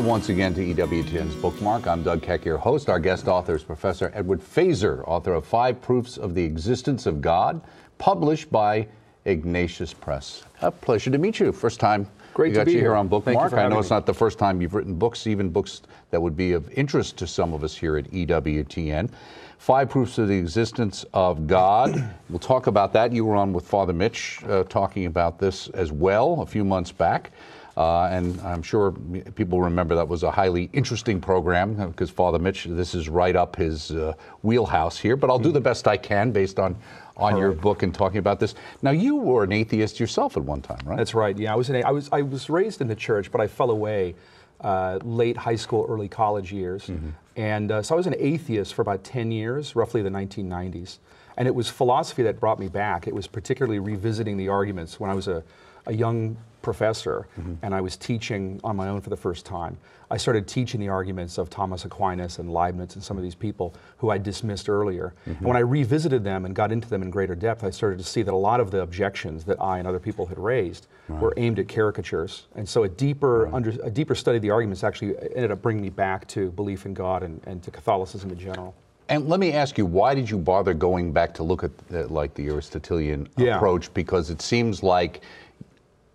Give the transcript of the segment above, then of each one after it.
Welcome once again to EWTN's Bookmark. I'm Doug Keck, your host. Our guest author is Professor Edward Fazer, author of Five Proofs of the Existence of God, published by Ignatius Press. A pleasure to meet you. First time Great to be here. here on Bookmark. I know it's me. not the first time you've written books, even books that would be of interest to some of us here at EWTN. Five Proofs of the Existence of God. we'll talk about that. You were on with Father Mitch uh, talking about this as well a few months back. Uh, and I'm sure people remember that was a highly interesting program because uh, Father Mitch, this is right up his uh, wheelhouse here. But I'll do hmm. the best I can based on on your book and talking about this. Now, you were an atheist yourself at one time, right? That's right. Yeah, I was an, I was I was raised in the church, but I fell away uh, late high school, early college years, mm-hmm. and uh, so I was an atheist for about ten years, roughly the 1990s. And it was philosophy that brought me back. It was particularly revisiting the arguments when I was a, a young professor, mm-hmm. and I was teaching on my own for the first time. I started teaching the arguments of Thomas Aquinas and Leibniz and some of these people who I dismissed earlier. Mm-hmm. And when I revisited them and got into them in greater depth, I started to see that a lot of the objections that I and other people had raised right. were aimed at caricatures. And so a deeper, right. under, a deeper study of the arguments actually ended up bringing me back to belief in God and, and to Catholicism in general. And let me ask you, why did you bother going back to look at the, like the Aristotelian yeah. approach? Because it seems like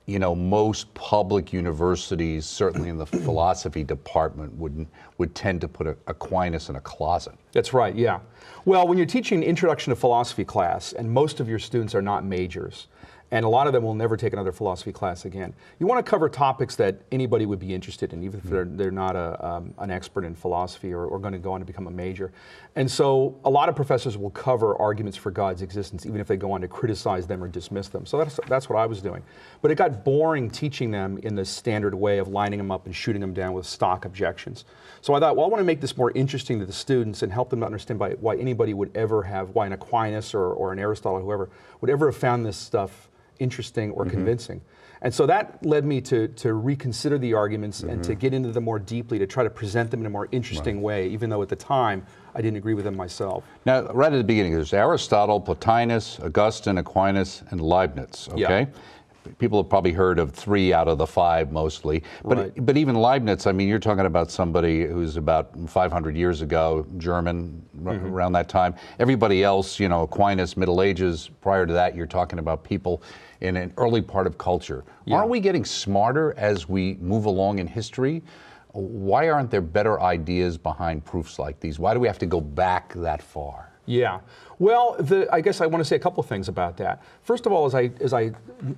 you know, most public universities, certainly in the philosophy department, would would tend to put Aquinas in a closet. That's right. Yeah. Well, when you're teaching introduction to philosophy class, and most of your students are not majors, and a lot of them will never take another philosophy class again. You want to cover topics that anybody would be interested in, even if they're, mm-hmm. they're not a, um, an expert in philosophy or, or, going to go on to become a major. And so a lot of professors will cover arguments for God's existence, even if they go on to criticize them or dismiss them. So that's, that's what I was doing. But it got boring teaching them in the standard way of lining them up and shooting them down with stock objections. So I thought, well, I want to make this more interesting to the students and help them understand by, why anybody would ever have, why an Aquinas or, or an Aristotle, or whoever, would ever have found this stuff interesting or mm-hmm. convincing. And so that led me to, to reconsider the arguments mm-hmm. and to mm-hmm. get into them more deeply, to try to present them in a more interesting right. way, even though at the time I didn't agree with them myself. Now, right at the beginning, there's Aristotle, Plotinus, Augustine, Aquinas, and Leibniz, okay? Yeah people have probably heard of three out of the five mostly. But right. but even Leibniz, I mean, you're talking about somebody who's about 500 years ago, German, mm-hmm. r- around that time. Everybody else, you know, Aquinas, Middle Ages. Prior to that, you're talking about people in an early part of culture. Yeah. Aren't we getting smarter as we move along in history? Why aren't there better ideas behind proofs like these? Why do we have to go back that far? Yeah. Well, the, I guess I want to say a couple things about that. First of all, as I, as I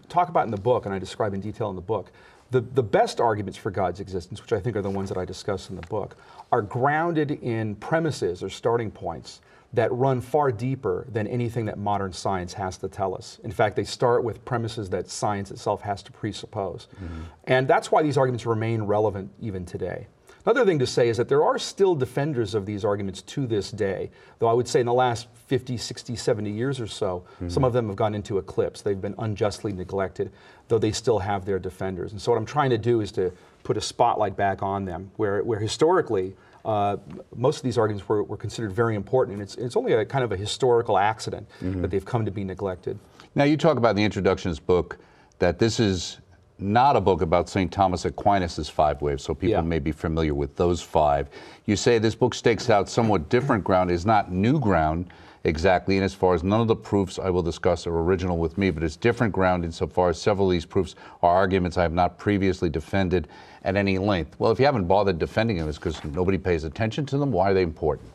talk about in the book and I describe in detail in the book, the, the best arguments for God's existence, which I think are the ones that I discuss in the book, are grounded in premises or starting points that run far deeper than anything that modern science has to tell us. In fact, they start with premises that science itself has to presuppose. Mm-hmm. And that's why these arguments remain relevant even today. Another thing to say is that there are still defenders of these arguments to this day, though I would say in the last 50, 60, 70 years or so, mm-hmm. some of them have gone into eclipse. They've been unjustly neglected, though they still have their defenders. And so what I'm trying to do is to put a spotlight back on them, where, where historically, uh, most of these arguments were, were considered very important. And it's, it's only a kind of a historical accident mm -hmm. that they've come to be neglected. Now, you talk about in the introduction's book that this is not a book about St. Thomas Aquinas' five waves, so people yeah. may be familiar with those five. You say this book stakes out somewhat different ground, is not new ground exactly, and as far as none of the proofs I will discuss are original with me, but it's different ground insofar as several of these proofs are arguments I have not previously defended at any length. Well, if you haven't bothered defending them, it's because nobody pays attention to them. Why are they important?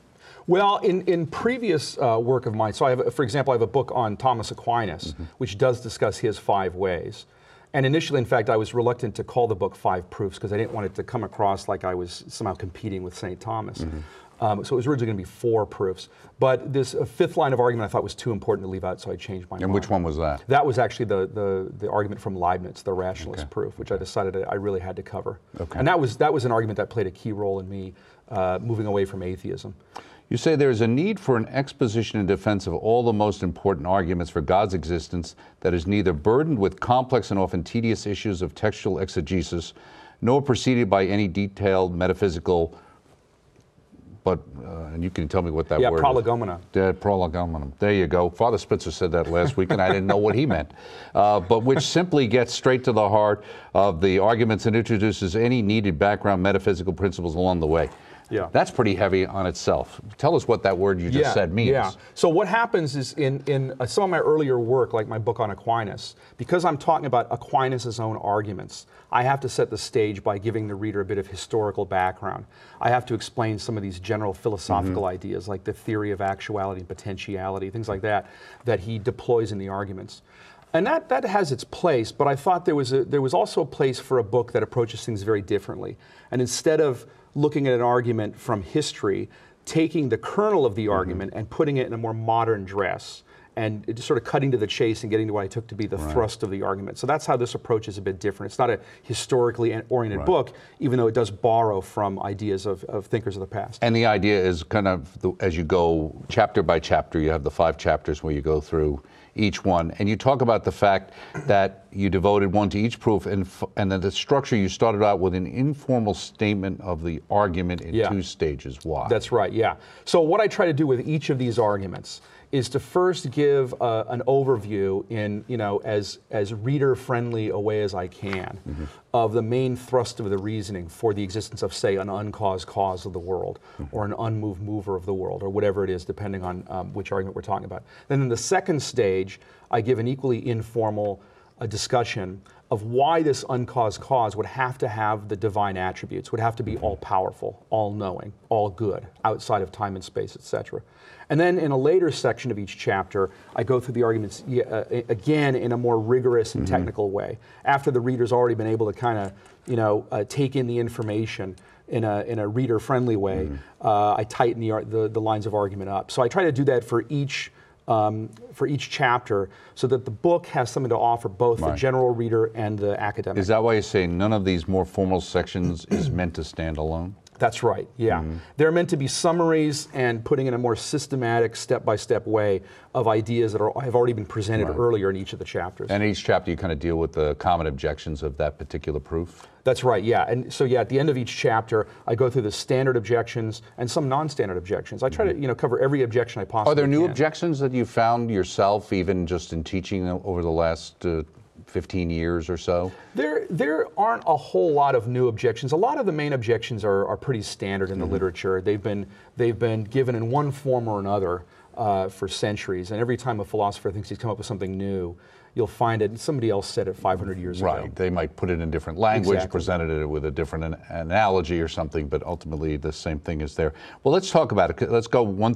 Well, in, in previous uh, work of mine, so I have, for example, I have a book on Thomas Aquinas, mm-hmm. which does discuss his five ways. And initially, in fact, I was reluctant to call the book Five Proofs because I didn't want it to come across like I was somehow competing with St. Thomas. Mm -hmm. Um, so it was originally going to be four proofs. But this uh, fifth line of argument I thought was too important to leave out, so I changed my and mind. And which one was that? That was actually the, the, the argument from Leibniz, the rationalist okay. proof, which I decided I really had to cover. Okay. And that was, that was an argument that played a key role in me uh, moving away from atheism. You say there is a need for an exposition and defense of all the most important arguments for God's existence that is neither burdened with complex and often tedious issues of textual exegesis, nor preceded by any detailed metaphysical. But uh, and you can tell me what that yeah, word. Yeah, prolegomena. Is. Yeah, prolegomena. There you go. Father Spitzer said that last week, and I didn't know what he meant. Uh, but which simply gets straight to the heart of the arguments and introduces any needed background metaphysical principles along the way. Yeah. That's pretty heavy on itself. Tell us what that word you just yeah, said means. Yeah. So what happens is in, in uh, some of my earlier work, like my book on Aquinas, because I'm talking about Aquinas' own arguments, I have to set the stage by giving the reader a bit of historical background. I have to explain some of these general philosophical mm -hmm. ideas, like the theory of actuality and potentiality, things like that, that he deploys in the arguments. And that, that has its place, but I thought there was, a, there was also a place for a book that approaches things very differently. And instead of looking at an argument from history, taking the kernel of the mm-hmm. argument mm -hmm. and putting it in a more modern dress and sort of cutting to the chase and getting to what I took to be the right. thrust of the argument. So that's how this approach is a bit different. It's not a historically oriented right. book, even though it does borrow from ideas of, of, thinkers of the past. And the idea is kind of the, as you go chapter by chapter, you have the five chapters where you go through each one. And you talk about the fact that you devoted one to each proof, and and then the structure you started out with an informal statement of the argument in yeah. two stages. Why? That's right. Yeah. So what I try to do with each of these arguments is to first give uh, an overview in you know as as reader friendly a way as I can mm -hmm. of the main thrust of the reasoning for the existence of say an uncaused cause of the world mm -hmm. or an unmoved mover of the world or whatever it is depending on um, which argument we're talking about. Then in the second stage, I give an equally informal a discussion of why this uncaused cause would have to have the divine attributes, would have to be all powerful, all knowing, all good, outside of time and space, etc. And then in a later section of each chapter, I go through the arguments uh, again in a more rigorous and mm-hmm. technical way. After the reader's already been able to kind of, you know, uh, take in the information in a, in a reader friendly way, mm-hmm. uh, I tighten the, the, the lines of argument up. So I try to do that for each um, for each chapter so that the book has something to offer both right. the general reader and the academic. Is that why you say none of these more formal sections is meant to stand alone? That's right, yeah. Mm-hmm. They're meant to be summaries and putting in a more systematic, step by step way of ideas that are, have already been presented right. earlier in each of the chapters. And each chapter, you kind of deal with the common objections of that particular proof? That's right, yeah. And so, yeah, at the end of each chapter, I go through the standard objections and some non standard objections. I try mm-hmm. to you know, cover every objection I possibly Are there new can. objections that you found yourself, even just in teaching over the last uh, 15 years or so? There, there aren't a whole lot of new objections. A lot of the main objections are, are pretty standard in the mm -hmm. literature. They've been, they've been given in one form or another uh, for centuries, and every time a philosopher thinks he's come up with something new, you'll find it. Somebody else said it 500 years right. ago. Right. They might put it in different language, exactly. presented it with a different an analogy or something, but ultimately the same thing is there. Well, let's talk about it. Let's go one,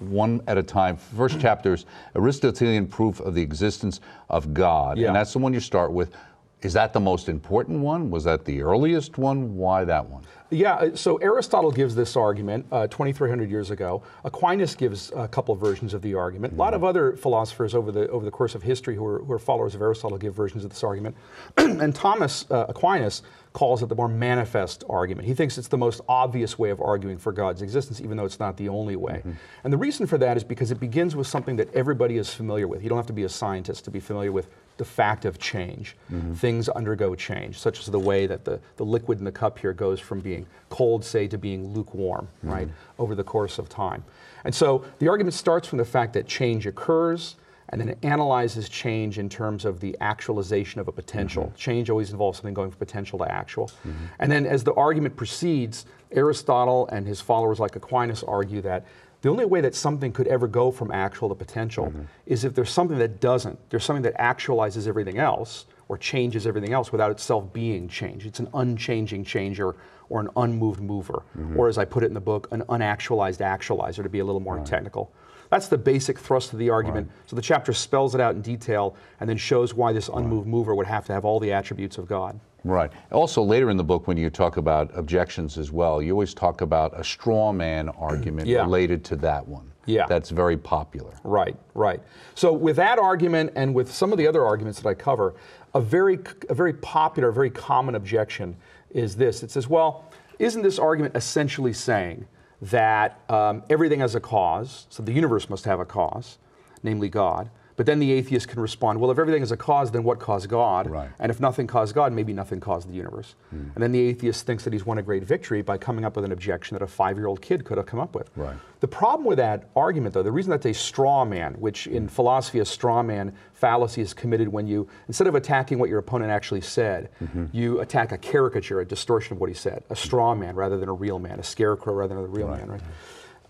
one at a time. First chapter is Aristotelian proof of the existence of God, yeah. and that's the one you start with. Is that the most important one? Was that the earliest one? Why that one? Yeah, uh, so Aristotle gives this argument uh, 2,300 years ago. Aquinas gives a couple versions of the argument. A lot of mm-hmm. other philosophers over the over the course of history who are, who are followers of Aristotle give versions of this argument. and Thomas uh, Aquinas calls it the more manifest argument. He thinks it's the most obvious way of arguing for God's existence, even though it's not the only way. Mm-hmm. And the reason for that is because it begins with something that everybody is familiar with. You don't have to be a scientist to be familiar with the fact of change. Mm -hmm. Things undergo change, such as the way that the, the liquid in the cup here goes from being cold, say, to being lukewarm, mm -hmm. right, over the course of time. And so the argument starts from the fact that change occurs, and then it analyzes change in terms of the actualization of a potential. Mm -hmm. Change always involves something going from potential to actual. Mm -hmm. And then as the argument proceeds, Aristotle and his followers like Aquinas argue that the only way that something could ever go from actual to potential mm -hmm. is if there's something that doesn't, there's something that actualizes everything else or changes everything else without itself being changed. It's an unchanging changer or an unmoved mover, mm -hmm. or as I put it in the book, an unactualized actualizer to be a little more right. technical. That's the basic thrust of the argument. Right. So the chapter spells it out in detail and then shows why this unmoved mover would have to have all the attributes of God. Right. Also, later in the book, when you talk about objections as well, you always talk about a straw man argument yeah. related to that one. Yeah. That's very popular. Right, right. So, with that argument and with some of the other arguments that I cover, a very, a very popular, very common objection is this it says, well, isn't this argument essentially saying that um, everything has a cause, so the universe must have a cause, namely God? But then the atheist can respond, well, if everything is a cause, then what caused God? Right. And if nothing caused God, maybe nothing caused the universe. Hmm. And then the atheist thinks that he's won a great victory by coming up with an objection that a five year old kid could have come up with. Right. The problem with that argument, though, the reason that's a straw man, which hmm. in philosophy, a straw man fallacy is committed when you, instead of attacking what your opponent actually said, mm-hmm. you attack a caricature, a distortion of what he said, a hmm. straw man rather than a real man, a scarecrow rather than a real right. man, right?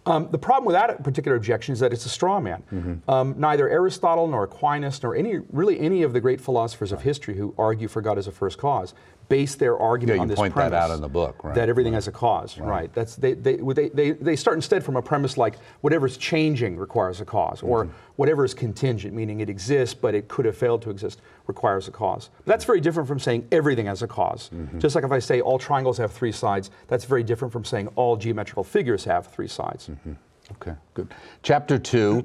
Um, the problem with that particular objection is that it's a straw man. Mm-hmm. Um, neither Aristotle nor Aquinas nor any really any of the great philosophers right. of history who argue for God as a first cause base their argument yeah, on this premise. you point that out in the book, right? That everything right. has a cause, right. right? That's they, they, they, they, start instead from a premise like whatever's changing requires a because mm -hmm. or mm-hmm. whatever is contingent, meaning it exists but it could have failed to exist, requires a cause. But that's very different from saying everything has a because mm -hmm. Just like if I say all triangles have three sides, that's very different from saying all geometrical figures have three sides. Mm -hmm. Okay, good. Chapter two,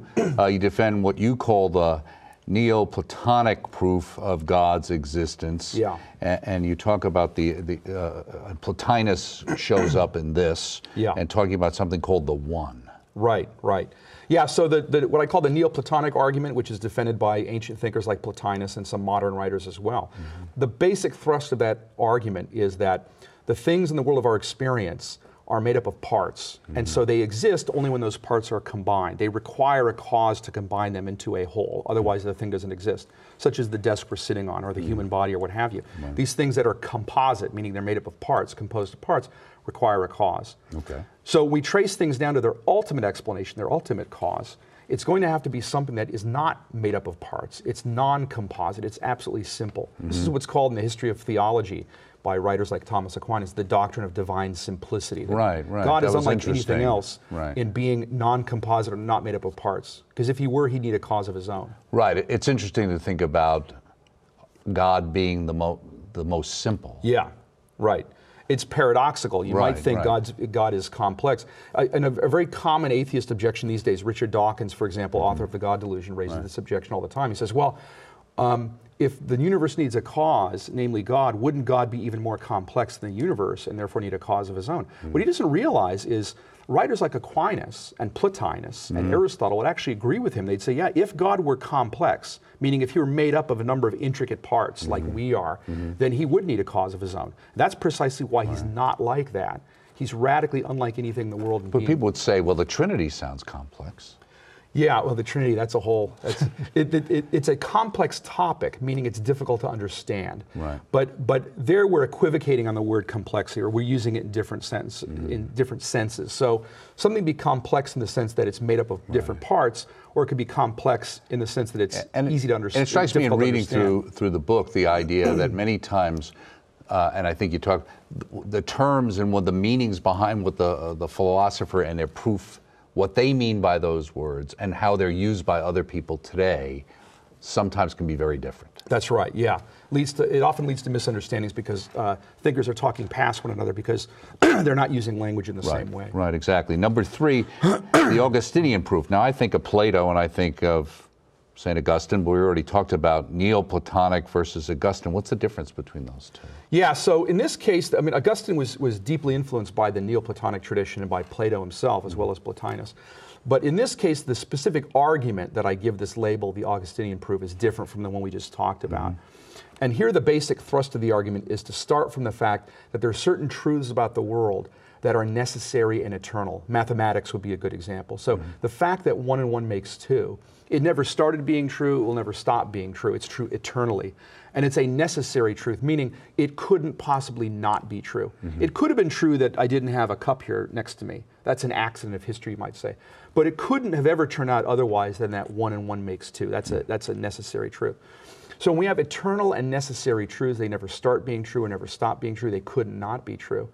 uh, you defend what you call the Neoplatonic proof of God's existence. Yeah. and, you talk about the, the uh, Plotinus shows up in this yeah. and talking about something called the One. Right, right. Yeah, so the, the, what I call the Neoplatonic argument, which is defended by ancient thinkers like Plotinus and some modern writers as well, mm-hmm. the basic thrust of that argument is that the things in the world of our experience are made up of parts. Mm -hmm. And so they exist only when those parts are combined. They require a cause to combine them into a whole. Otherwise, the thing doesn't exist, such as the desk we're sitting on or the mm -hmm. human body or what have you. Right. These things that are composite, meaning they're made up of parts, composed of parts, require a cause. Okay. So we trace things down to their ultimate explanation, their ultimate cause it's going to have to be something that is not made up of parts. It's non composite. It's absolutely simple. Mm -hmm. This is mm-hmm. what's called in the history of theology by writers like Thomas Aquinas, the doctrine of divine simplicity. Right, right. God that is unlike anything else right. in being non-composite or not made up of parts. Because if he were, he'd need a cause of his own. Right. It's interesting to think about God being the, mo- the most simple. Yeah, right. It's paradoxical. You right, might think right. God's, God is complex. and a, a, very common atheist objection these days, Richard Dawkins, for example, mm-hmm. author of The God Delusion, raises right. this objection all the time. He says, well, um, if the universe needs a cause, namely God, wouldn't God be even more complex than the universe and therefore need a cause of his own? Mm. What he doesn't realize is writers like Aquinas and Plotinus mm. and hmm. Aristotle would actually agree with him. They'd say, yeah, if God were complex, meaning if he were made up of a number of intricate parts mm-hmm. like hmm. we are, mm-hmm. then he would need a cause of his own. That's precisely why right. he's not like that. He's radically unlike anything in the world. But being. people would say, well, the Trinity sounds complex. Yeah, well, the Trinity, that's a whole, that's, it, it, it, it's a complex topic, meaning it's difficult to understand. Right. But, but there we're equivocating on the word complexity, or we're using it in different, sense, mm-hmm. in different senses. So something be complex in the sense that it's made up of different right. parts, or it could be complex in the sense that it's and easy to understand. And it strikes me in reading through, through the book the idea that many times uh, and I think you talk the terms and what the meanings behind what the uh, the philosopher and their proof what they mean by those words and how they're used by other people today sometimes can be very different. That's right. Yeah, leads to it often leads to misunderstandings because uh, thinkers are talking past one another because they're not using language in the right, same way. Right. Exactly. Number three, the Augustinian proof. Now I think of Plato and I think of St. Augustine, but we already talked about Neoplatonic versus Augustine. What's the difference between those two? Yeah, so in this case, I mean, Augustine was, was deeply influenced by the Neoplatonic tradition and by Plato himself, as well as Plotinus. But in this case, the specific argument that I give this label, the Augustinian proof, is different from the one we just talked about. Mm-hmm. And here, the basic thrust of the argument is to start from the fact that there are certain truths about the world that are necessary and eternal. Mathematics would be a good example. So mm-hmm. the fact that one and one makes two it never started being true, it will never stop being true. It's true eternally. And it's a necessary truth, meaning it couldn't possibly not be true. Mm-hmm. It could have been true that I didn't have a cup here next to me. That's an accident of history, you might say. But it couldn't have ever turned out otherwise than that one and one makes two. That's, a, that's a necessary truth. So when we have eternal and necessary truths, they never start being true or never stop being true. They could not be true.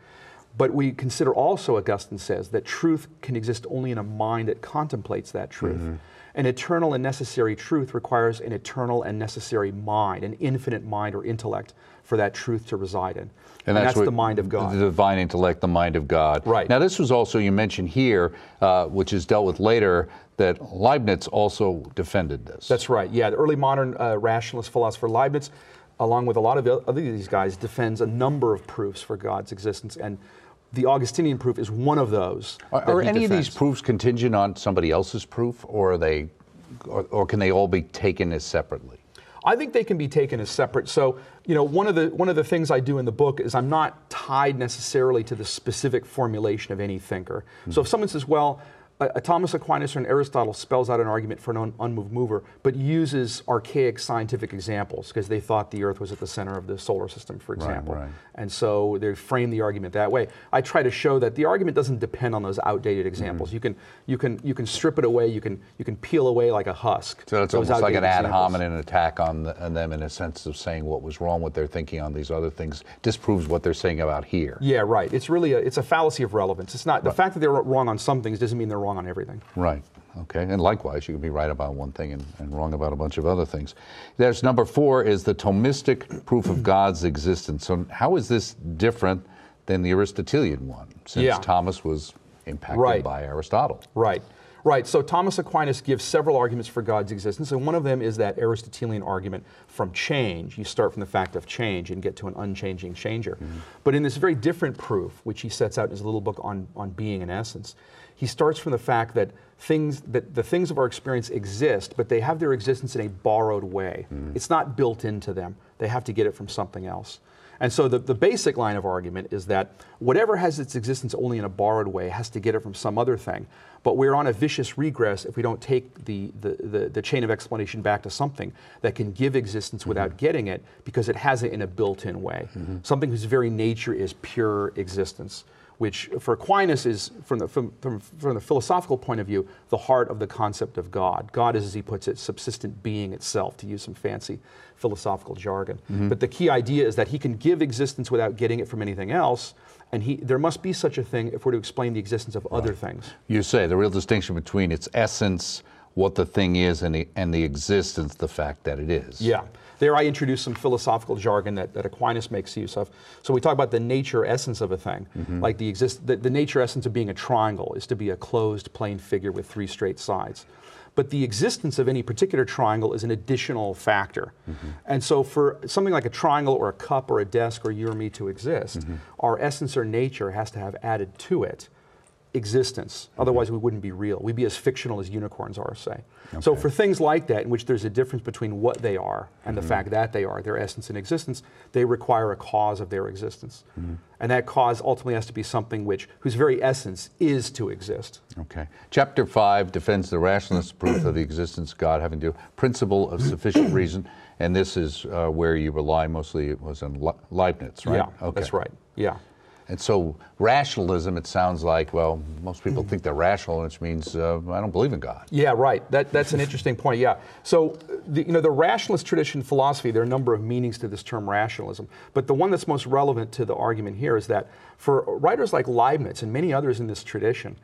But we consider also, Augustine says, that truth can exist only in a mind that contemplates that truth. Mm-hmm. An eternal and necessary truth requires an eternal and necessary mind, an infinite mind or intellect for that truth to reside in. And, and that's, that's the mind of God. The divine intellect, the mind of God. Right. Now, this was also, you mentioned here, uh, which is dealt with later, that Leibniz also defended this. That's right. Yeah, the early modern uh, rationalist philosopher Leibniz, along with a lot of these guys, defends a number of proofs for God's existence and the Augustinian proof is one of those. Are, are any defends. of these proofs contingent on somebody else's proof, or are they, or, or can they all be taken as separately? I think they can be taken as separate. So, you know, one of the one of the things I do in the book is I'm not tied necessarily to the specific formulation of any thinker. Mm-hmm. So if someone says, well, uh, Thomas Aquinas and Aristotle spells out an argument for an un unmoved mover, but uses archaic scientific examples because they thought the Earth was at the center of the solar system, for example. Right, right. And so they frame the argument that way. I try to show that the argument doesn't depend on those outdated examples. Mm. You can you can you can strip it away. You can you can peel away like a husk. So it's almost like an examples. ad hominem attack on, the, on, them in a sense of saying what was wrong with their thinking on these other things disproves what they're saying about here. Yeah, right. It's really a, it's a fallacy of relevance. It's not right. the fact that they're wrong on some things doesn't mean they're wrong on everything. Right. Okay. And likewise, you can be right about one thing and, and wrong about a bunch of other things. There's number four is the Thomistic proof of God's existence. So how is this different than the Aristotelian one, since yeah. Thomas was impacted right. by Aristotle? Right. Right, so Thomas Aquinas gives several arguments for God's existence, and one of them is that Aristotelian argument from change. You start from the fact of change and get to an unchanging changer. Mm-hmm. But in this very different proof, which he sets out in his little book on, on being and essence, he starts from the fact that things that the things of our experience exist, but they have their existence in a borrowed way. Mm. It's not built into them. They have to get it from something else. And so the, the basic line of argument is that whatever has its existence only in a borrowed way has to get it from some other thing. But we're on a vicious regress if we don't take the, the, the, the chain of explanation back to something that can give existence mm -hmm. without mm-hmm. getting it because it has it in a built in way. Mm -hmm. Something whose very nature is pure existence which for Aquinas is, from the, from, from, from the philosophical point of view, the heart of the concept of God. God is, as he puts it, subsistent being itself, to use some fancy philosophical jargon. Mm-hmm. But the key idea is that he can give existence without getting it from anything else, and he, there must be such a thing if we're to explain the existence of right. other things. You say the real distinction between its essence, what the thing is, and the, and the existence, the fact that it is. Yeah. There I introduce some philosophical jargon that, that Aquinas makes use of. So we talk about the nature essence of a thing, mm-hmm. like the, exist, the, the nature essence of being a triangle is to be a closed plane figure with three straight sides but the existence of any particular triangle is an additional factor. Mm-hmm. And so, for something like a triangle or a cup or a desk or you or me to exist, mm-hmm. our essence or nature has to have added to it existence. Mm-hmm. Otherwise, we wouldn't be real. We'd be as fictional as unicorns are, say. Okay. So, for things like that, in which there's a difference between what they are and mm-hmm. the fact that they are, their essence and existence, they require a cause of their existence. Mm-hmm. And that cause ultimately has to be something which, whose very essence is to exist. Okay. Chapter 5 defends the rationalist proof of the existence of God having to principle of sufficient reason. And this is uh, where you rely mostly, it was on Le- Leibniz, right? Yeah, okay. that's right. Yeah. And so rationalism, it sounds like, well, most people think they're rational, which means uh, I don't believe in God. Yeah, right. That, that's an interesting point. Yeah. So, the, you know, the rationalist tradition philosophy, there are a number of meanings to this term rationalism. But the one that's most relevant to the argument here is that for writers like Leibniz and many others in this tradition,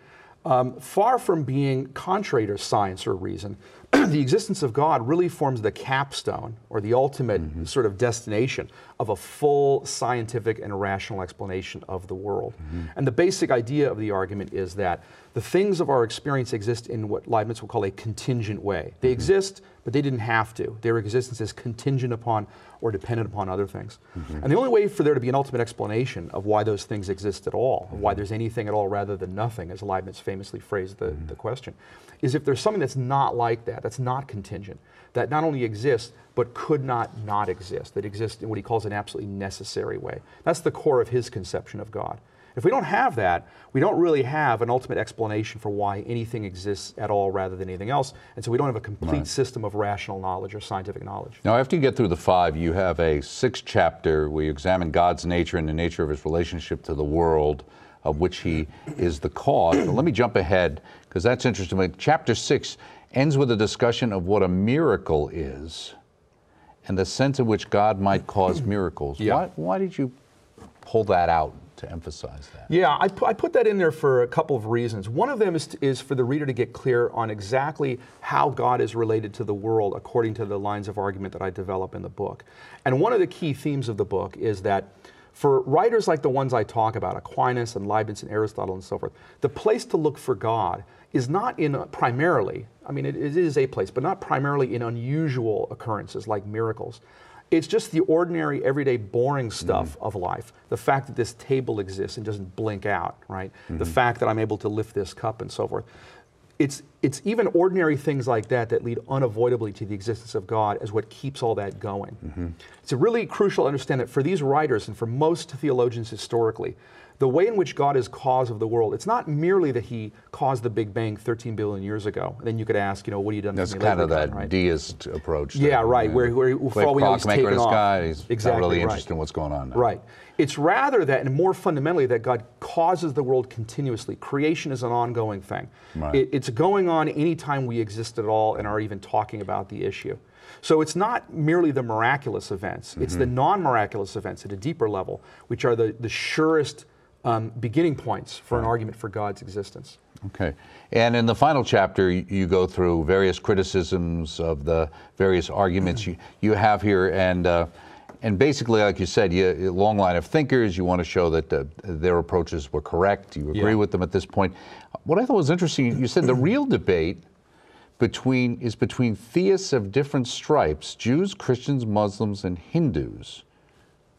um, far from being contrary to science or reason, the existence of God really forms the capstone or the ultimate mm -hmm. sort of destination of a full scientific and rational explanation of the world. Mm -hmm. And the basic idea of the argument is that the things of our experience exist in what Leibniz will call a contingent way. They mm -hmm. exist, but they didn't have to. Their existence is contingent upon or dependent upon other things. Mm-hmm. And the only way for there to be an ultimate explanation of why those things exist at all, why mm-hmm. there's anything at all rather than nothing, as Leibniz famously phrased the, mm-hmm. the question, is if there's something that's not like that that. That's not contingent. That not only exists, but could not not exist. That exists in what he calls an absolutely necessary way. That's the core of his conception of God. If we don't have that, we don't really have an ultimate explanation for why anything exists at all rather than anything else. And so we don't have a complete right. system of rational knowledge or scientific knowledge. Now, after you get through the five, you have a six chapter where you examine God's nature and the nature of his relationship to the world, of which he is the cause. but let me jump ahead because that's interesting. Chapter six ends with a discussion of what a miracle is and the sense in which God might cause miracles. Yeah. Why, why did you pull that out to emphasize that? Yeah, I, pu- I, put that in there for a couple of reasons. One of them is, is for the reader to get clear on exactly how God is related to the world according to the lines of argument that I develop in the book. And one of the key themes of the book is that for writers like the ones I talk about, Aquinas and Leibniz and Aristotle and so forth, the place to look for God is not in primarily, I mean, it, it is a place, but not primarily in unusual occurrences like miracles. It's just the ordinary, everyday, boring stuff mm-hmm. of life. The fact that this table exists and doesn't blink out, right? Mm-hmm. The fact that I'm able to lift this cup and so forth. It's, it's even ordinary things like that that lead unavoidably to the existence of God as what keeps all that going. Mm-hmm. It's really crucial to understand that for these writers and for most theologians historically, the way in which God is cause of the world, it's not merely that he caused the Big Bang 13 billion years ago. And then you could ask, you know, what have you done? That's kind of that right? deist approach. Yeah, right. Where, where all we know, he's taken in the sky, he's exactly, not really interested in what's going on now. Right. It's rather that, and more fundamentally, that God causes the world continuously. Creation is an ongoing thing. Right. It, it's going on any time we exist at all and are even talking about the issue. So it's not merely the miraculous events, it's mm-hmm. the non miraculous events at a deeper level, which are the, the surest um, beginning points for an argument for God's existence. Okay. And in the final chapter, you go through various criticisms of the various arguments you, you have here. And, uh, and basically, like you said, you, long line of thinkers, you want to show that uh, their approaches were correct. You agree yeah. with them at this point. What I thought was interesting, you said the real debate between, is between theists of different stripes Jews, Christians, Muslims, and Hindus.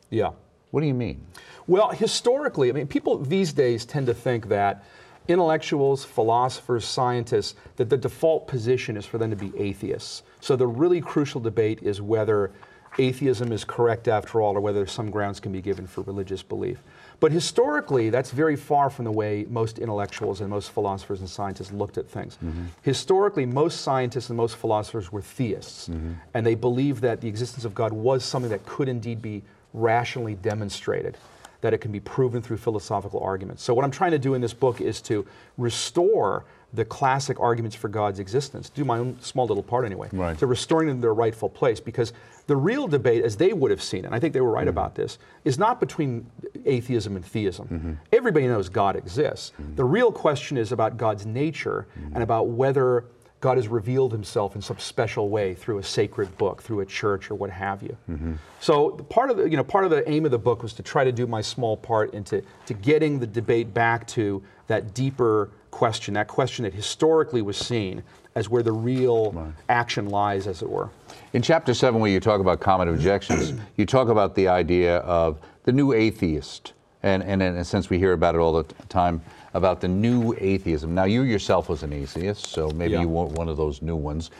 Yeah. What do you mean? Well, historically, I mean, people these days tend to think that intellectuals, philosophers, scientists, that the default position is for them to be atheists. So the really crucial debate is whether atheism is correct after all or whether some grounds can be given for religious belief. But historically, that's very far from the way most intellectuals and most philosophers and scientists looked at things. Mm-hmm. Historically, most scientists and most philosophers were theists, mm-hmm. and they believed that the existence of God was something that could indeed be rationally demonstrated, that it can be proven through philosophical arguments. So, what I'm trying to do in this book is to restore the classic arguments for God's existence, do my own small little part anyway, right. to restoring them to their rightful place. Because the real debate, as they would have seen it, and I think they were right mm-hmm. about this, is not between atheism and theism. Mm-hmm. Everybody knows God exists. Mm-hmm. The real question is about God's nature mm-hmm. and about whether God has revealed himself in some special way through a sacred book, through a church or what have you. Mm-hmm. So part of the, you know, part of the aim of the book was to try to do my small part into to getting the debate back to that deeper question, that question that historically was seen as where the real right. action lies, as it were. In chapter seven, where you talk about common objections, you talk about the idea of the new atheist and, and, and since we hear about it all the time, about the new atheism. Now, you yourself was an atheist, so maybe yeah. you weren't one of those new ones.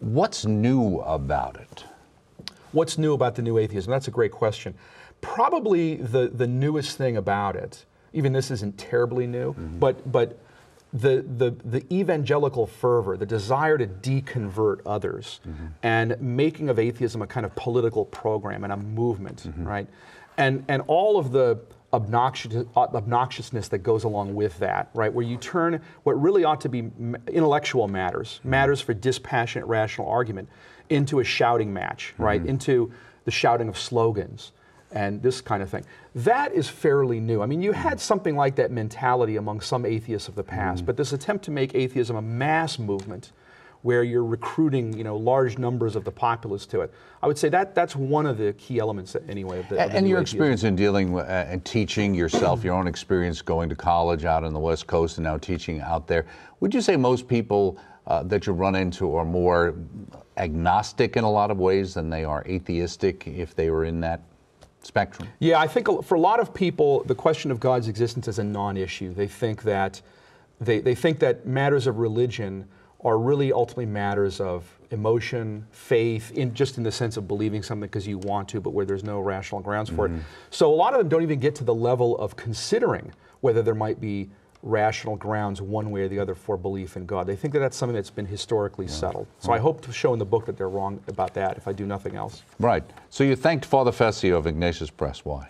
What's new about it? What's new about the new atheism? That's a great question. Probably the, the newest thing about it, even this isn't terribly new, mm-hmm. but, but the, the, the evangelical fervor, the desire to deconvert others, mm-hmm. and making of atheism a kind of political program and a movement, mm-hmm. right? And, and all of the obnoxious, obnoxiousness that goes along with that, right? Where you turn what really ought to be intellectual matters, mm-hmm. matters for dispassionate rational argument, into a shouting match, mm-hmm. right? Mm -hmm. Into the shouting of slogans and this kind of thing. That is fairly new. I mean, you had mm-hmm. something like that mentality among some atheists of the past, mm -hmm. but this attempt to make atheism a mass movement where you're recruiting you know large numbers of the populace to it. I would say that that's one of the key elements anyway. Of the, of and your experience in dealing with, uh, and teaching yourself, your own experience going to college out on the West Coast and now teaching out there. Would you say most people uh, that you run into are more agnostic in a lot of ways than they are atheistic if they were in that spectrum? Yeah, I think for a lot of people, the question of God's existence is a non-issue. They think that they, they think that matters of religion are really ultimately matters of emotion, faith, in just in the sense of believing something because you want to, but where there's no rational grounds for mm-hmm. it. So a lot of them don't even get to the level of considering whether there might be rational grounds one way or the other for belief in God. They think that that's something that's been historically yeah. settled. So I hope to show in the book that they're wrong about that if I do nothing else. Right. So you thanked Father Fessio of Ignatius Press. Why?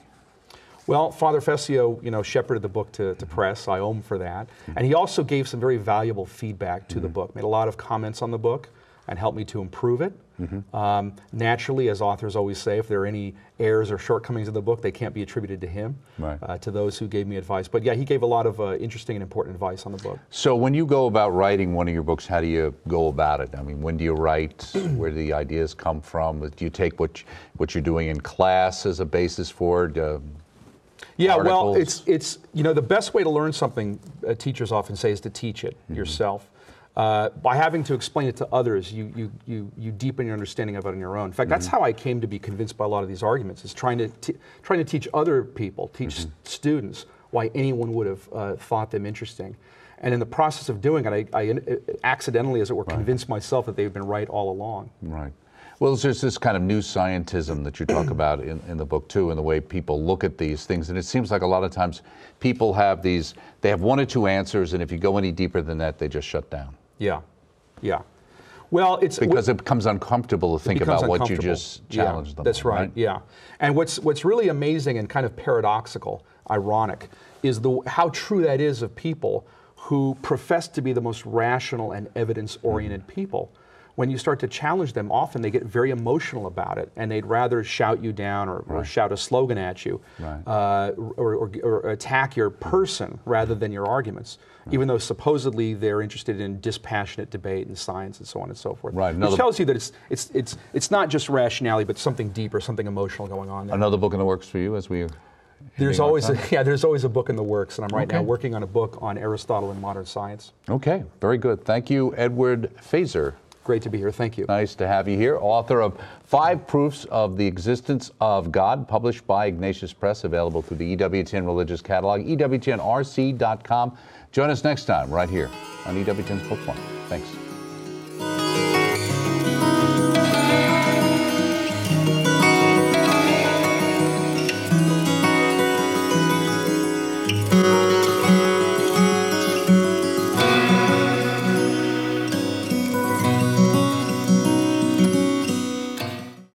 Well, Father Fessio, you know, shepherded the book to, to press. I owe him for that. Mm-hmm. And he also gave some very valuable feedback to the mm-hmm. book, made a lot of comments on the book and helped me to improve it. Mm-hmm. Um, naturally, as authors always say, if there are any errors or shortcomings in the book, they can't be attributed to him, right. uh, to those who gave me advice. But yeah, he gave a lot of uh, interesting and important advice on the book. So, when you go about writing one of your books, how do you go about it? I mean, when do you write? where do the ideas come from? Do you take what, you, what you're doing in class as a basis for it? Uh, yeah, articles. well, it's it's you know the best way to learn something uh, teachers often say is to teach it mm-hmm. yourself. Uh, by having to explain it to others, you, you, you, you deepen your understanding of it on your own. In fact, mm-hmm. that's how I came to be convinced by a lot of these arguments, is trying to, t- trying to teach other people, teach mm-hmm. students, why anyone would have uh, thought them interesting. And in the process of doing it, I, I uh, accidentally, as it were, right. convinced myself that they've been right all along. Right. Well, there's this kind of new scientism that you talk about in, in the book too, and the way people look at these things. And it seems like a lot of times people have these, they have one or two answers, and if you go any deeper than that, they just shut down. Yeah, yeah. Well, it's because it becomes uncomfortable to think about what you just challenged yeah, them. That's on, right, right. Yeah, and what's what's really amazing and kind of paradoxical, ironic, is the how true that is of people who profess to be the most rational and evidence-oriented mm. people when you start to challenge them, often they get very emotional about it, and they'd rather shout you down or, right. or shout a slogan at you, right. uh, or, or, or, attack your person rather than your arguments, right. even though supposedly they're interested in dispassionate debate and science and so on and so forth. Right. Another, Which tells you that it's it's it's it's not just rationality, but something deeper, something emotional going on. There. Another book in the works for you as we. There's always a, yeah, there's always a book in the works, and I'm right okay. now working on a book on Aristotle and modern science. Okay, very good. Thank you, Edward Fazer great to be here. Thank you. Nice to have you here. Author of Five Proofs of the Existence of God, published by Ignatius Press, available through the EWTN Religious Catalog, EWTNRC.com. Join us next time right here on EWTN's Book Club. Thanks.